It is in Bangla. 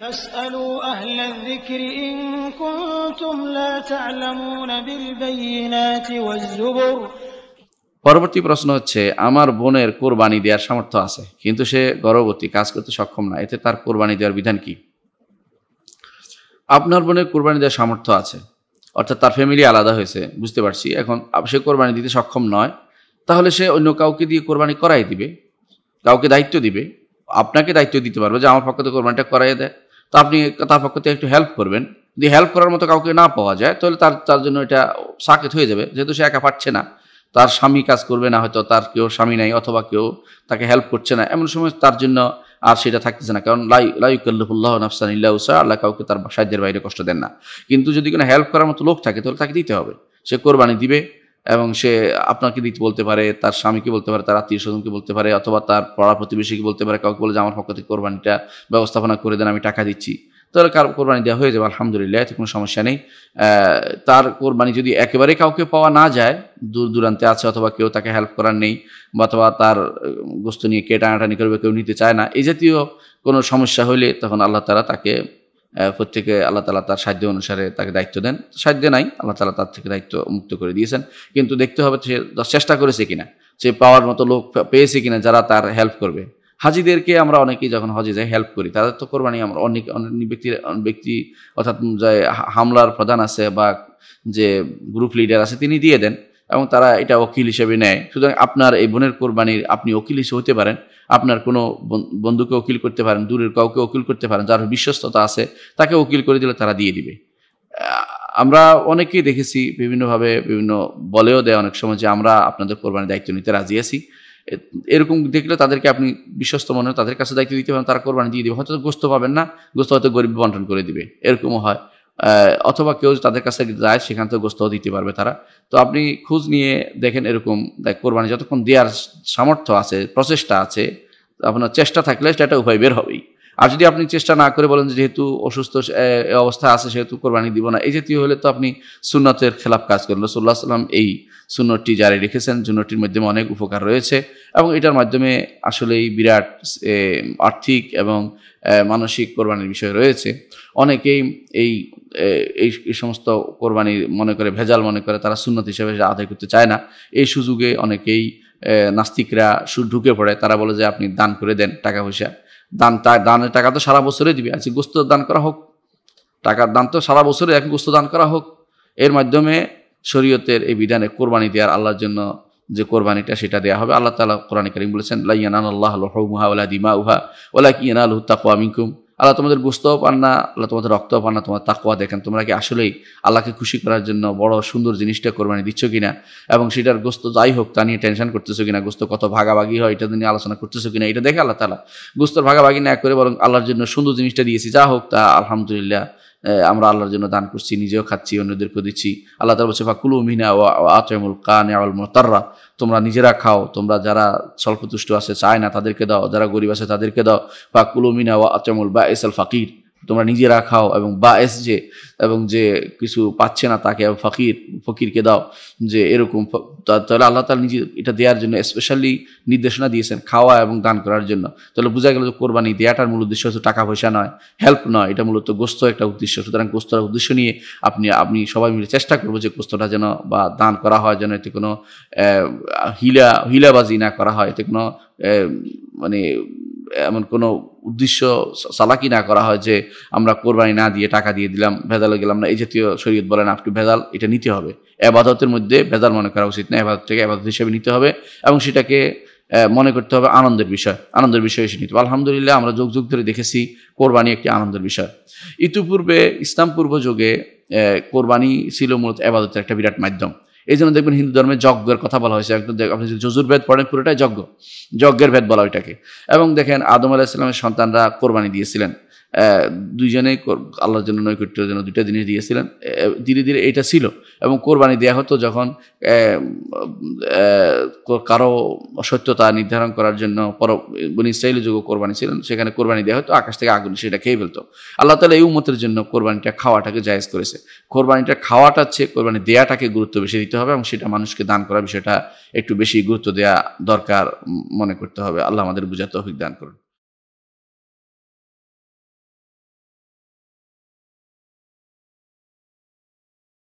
পরবর্তী প্রশ্ন হচ্ছে আমার বোনের কোরবানি দেওয়ার সামর্থ্য আছে কিন্তু সে গর্ভবতী কাজ করতে সক্ষম না এতে তার কোরবানি দেওয়ার বিধান কি আপনার বোনের কোরবানি দেওয়ার সামর্থ্য আছে অর্থাৎ তার ফ্যামিলি আলাদা হয়েছে বুঝতে পারছি এখন সে কোরবানি দিতে সক্ষম নয় তাহলে সে অন্য কাউকে দিয়ে কোরবানি করাই দিবে কাউকে দায়িত্ব দিবে আপনাকে দায়িত্ব দিতে পারবে যে আমার পক্ষ থেকে কোরবানিটা করাই দেয় তো আপনি তার পক্ষ থেকে একটু হেল্প করবেন যদি হেল্প করার মতো কাউকে না পাওয়া যায় তাহলে তার তার জন্য এটা সাকেত হয়ে যাবে যেহেতু সে একা পারছে না তার স্বামী কাজ করবে না হয়তো তার কেউ স্বামী নাই অথবা কেউ তাকে হেল্প করছে না এমন সময় তার জন্য আর সেটা থাকতেছে না কারণ লাই লাইকুল্লাহ নাফসান ইল্লা উসা আল্লাহ কাউকে তার সাহায্যের বাইরে কষ্ট দেন না কিন্তু যদি কোনো হেল্প করার মতো লোক থাকে তাহলে তাকে দিতে হবে সে কোরবানি দিবে এবং সে আপনাকে দিতে বলতে পারে তার স্বামীকে বলতে পারে তার আত্মীয় স্বজনকে বলতে পারে অথবা তার পড়া প্রতিবেশীকে বলতে পারে কাউকে বলে যে আমার পক্ষ থেকে কোরবানিটা ব্যবস্থাপনা করে দেন আমি টাকা দিচ্ছি তাহলে কার কোরবানি দেওয়া হয়ে যাবে আলহামদুলিল্লাহ এতে কোনো সমস্যা নেই তার কোরবানি যদি একেবারে কাউকে পাওয়া না যায় দূর দূরান্তে আছে অথবা কেউ তাকে হেল্প করার নেই অথবা তার গোস্ত নিয়ে কে টানাটানি করবে কেউ নিতে চায় না এই জাতীয় কোনো সমস্যা হলে তখন আল্লাহ তারা তাকে প্রত্যেকে আল্লাহ তালা তার সাধ্য অনুসারে তাকে দায়িত্ব দেন সাধ্য নাই আল্লাহ তালা তার থেকে দায়িত্ব মুক্ত করে দিয়েছেন কিন্তু দেখতে হবে সে চেষ্টা করেছে কিনা সে পাওয়ার মতো লোক পেয়েছে কিনা যারা তার হেল্প করবে হাজিদেরকে আমরা অনেকেই যখন হজে যাই হেল্প করি তাদের তো কোরবানি আমরা অনেক অনেক ব্যক্তির ব্যক্তি অর্থাৎ যে হামলার প্রধান আছে বা যে গ্রুপ লিডার আছে তিনি দিয়ে দেন এবং তারা এটা ওকিল হিসেবে নেয় সুতরাং আপনার এই বোনের কোরবানির আপনি ওকিল হিসেবে হতে পারেন আপনার কোনো বন্ধুকে ওকিল করতে পারেন দূরের কাউকে ওকিল করতে পারেন যার বিশ্বস্ততা আছে তাকে ওকিল করে দিলে তারা দিয়ে দিবে আমরা অনেকেই দেখেছি বিভিন্নভাবে বিভিন্ন বলেও দেয় অনেক সময় যে আমরা আপনাদের কোরবানির দায়িত্ব নিতে রাজি আছি এরকম দেখলে তাদেরকে আপনি বিশ্বস্ত মনে হয় তাদের কাছে দায়িত্ব দিতে পারেন তারা কোরবানি দিয়ে দেবে হয়তো গোস্ত পাবেন না গোস্ত হয়তো গরিব বন্টন করে দিবে এরকমও হয় অথবা কেউ তাদের কাছে যায় সেখান থেকে গোস্ত দিতে পারবে তারা তো আপনি খোঁজ নিয়ে দেখেন এরকম কোরবানি যতক্ষণ দেওয়ার সামর্থ্য আছে প্রচেষ্টা আছে আপনার চেষ্টা থাকলে সেটা উপায় বের হবেই আর যদি আপনি চেষ্টা না করে বলেন যেহেতু অসুস্থ অবস্থা আছে সেহেতু কোরবানি দিব না এই জাতীয় হলে তো আপনি সুন্নতের খেলাফ কাজ করেন রসুল্লাহ সাল্লাম এই সুন্নতটি জারি রেখেছেন সুন্নতির মাধ্যমে অনেক উপকার রয়েছে এবং এটার মাধ্যমে আসলেই বিরাট আর্থিক এবং মানসিক কোরবানির বিষয় রয়েছে অনেকেই এই এই সমস্ত কোরবানি মনে করে ভেজাল মনে করে তারা সুন্নত হিসেবে আদায় করতে চায় না এই সুযোগে অনেকেই নাস্তিকরা ঢুকে পড়ে তারা বলে যে আপনি দান করে দেন টাকা পয়সা দান দানের টাকা তো সারা বছরে দিবে আজকে আচ্ছা, গোস্ত দান করা হোক টাকার দান তো সারা বছরে এখন গোস্ত দান করা হোক এর মাধ্যমে শরীয়তের এই বিধানে কোরবানি দেওয়ার আল্লাহর জন্য যে কোরবানিটা সেটা দেওয়া হবে আল্লাহ তালা কোরআন করিম বলেছেন লাইয়ান আল্লাহ দিমা উহা ওলা কি আল তাকুয়া মিনকুম আল্লাহ তোমাদের গুস্তাও পান না আল্লাহ তোমাদের রক্তও পান না তোমার তাকুয়া দেখেন তোমরা কি আসলেই আল্লাহকে খুশি করার জন্য বড় সুন্দর জিনিসটা কোরবানি দিচ্ছ কিনা এবং সেটার গোস্ত যাই হোক তা নিয়ে টেনশন করতেছো কিনা গোস্ত কত ভাগাভাগি হয় এটা নিয়ে আলোচনা করতেছো কিনা এটা দেখে আল্লাহ তালা গোস্তর ভাগাভাগি না করে বরং আল্লাহর জন্য সুন্দর জিনিসটা দিয়েছি যা হোক তা আলহামদুলিল্লাহ আমরা আল্লাহর জন্য দান করছি নিজেও খাচ্ছি অন্যদেরকে দিচ্ছি আল্লাহ তার বলছে ফাকুল মিনা ও আতমুল কান আল মোতাররা তোমরা নিজেরা খাও তোমরা যারা স্বল্পতুষ্ট আছে চায় না তাদেরকে দাও যারা গরিব আছে তাদেরকে দাও ফাকুল মিনা ও আতমুল বা এস ফাকির তোমরা নিজেরা খাও এবং বা এস যে এবং যে কিছু পাচ্ছে না তাকে ফকির ফকিরকে দাও যে এরকম তাহলে আল্লাহ তালা নিজে এটা দেওয়ার জন্য স্পেশালি নির্দেশনা দিয়েছেন খাওয়া এবং দান করার জন্য তাহলে বোঝা গেল যে কোরবানি দেওয়াটার মূল উদ্দেশ্য হচ্ছে টাকা পয়সা নয় হেল্প নয় এটা মূলত গোস্ত একটা উদ্দেশ্য সুতরাং গোস্তর উদ্দেশ্য নিয়ে আপনি আপনি সবাই মিলে চেষ্টা করবো যে গোস্তটা যেন বা দান করা হয় যেন এতে কোনো হিলা হিলাবাজি না করা হয় এতে কোনো মানে এমন কোনো উদ্দেশ্য সালাকি না করা হয় যে আমরা কোরবানি না দিয়ে টাকা দিয়ে দিলাম ভেজালে গেলাম না এই জাতীয় শরীয়ত বলেন আপনি ভেজাল এটা নিতে হবে এবাদতের মধ্যে ভেজাল মনে করা উচিত না আবাদত থেকে আবাদত হিসেবে নিতে হবে এবং সেটাকে মনে করতে হবে আনন্দের বিষয় আনন্দের বিষয় এসে নিতে আলহামদুলিল্লাহ আমরা যুগ যুগ ধরে দেখেছি কোরবানি একটি আনন্দের বিষয় ইতিপূর্বে ইসলাম পূর্ব যুগে কোরবানি ছিল মূলত আবাদতের একটা বিরাট মাধ্যম এই জন্য দেখবেন হিন্দু ধর্মে যজ্ঞের কথা বলা হয়েছে একদম আপনি যদি যজুর্বেদ পড়েন পুরোটাই যজ্ঞ যজ্ঞের ভেদ বলা ওইটাকে এবং দেখেন আদম আলাহিসামের সন্তানরা কোরবানি দিয়েছিলেন দুইজনে আল্লাহর জন্য নৈকট্যের জন্য দুইটা জিনিস দিয়েছিলেন ধীরে ধীরে এটা ছিল এবং কোরবানি দেওয়া হতো যখন কারো সত্যতা নির্ধারণ করার জন্য পর ইসরায়েল যুগ কোরবানি ছিলেন সেখানে কোরবানি দেওয়া হতো আকাশ থেকে আগুন সেটা খেয়ে ফেলতো আল্লাহ তালা এই উমতের জন্য কোরবানিটা খাওয়াটাকে জায়েজ করেছে কোরবানিটা খাওয়াটা হচ্ছে কোরবানি দেওয়াটাকে গুরুত্ব বেশি দিতে হবে এবং সেটা মানুষকে দান করা বিষয়টা একটু বেশি গুরুত্ব দেওয়া দরকার মনে করতে হবে আল্লাহ আমাদের বুঝাতে অভিজ্ঞান দান করুন